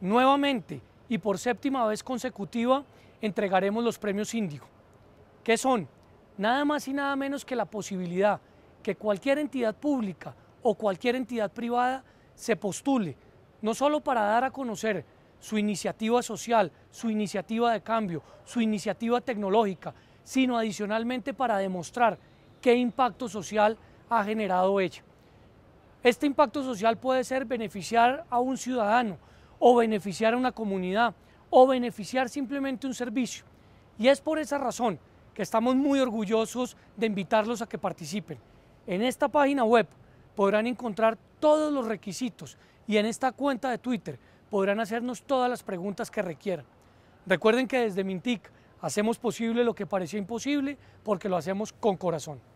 Nuevamente y por séptima vez consecutiva entregaremos los premios Índigo, que son nada más y nada menos que la posibilidad que cualquier entidad pública o cualquier entidad privada se postule, no solo para dar a conocer su iniciativa social, su iniciativa de cambio, su iniciativa tecnológica, sino adicionalmente para demostrar qué impacto social ha generado ella. Este impacto social puede ser beneficiar a un ciudadano, o beneficiar a una comunidad o beneficiar simplemente un servicio. Y es por esa razón que estamos muy orgullosos de invitarlos a que participen. En esta página web podrán encontrar todos los requisitos y en esta cuenta de Twitter podrán hacernos todas las preguntas que requieran. Recuerden que desde Mintic hacemos posible lo que parecía imposible porque lo hacemos con corazón.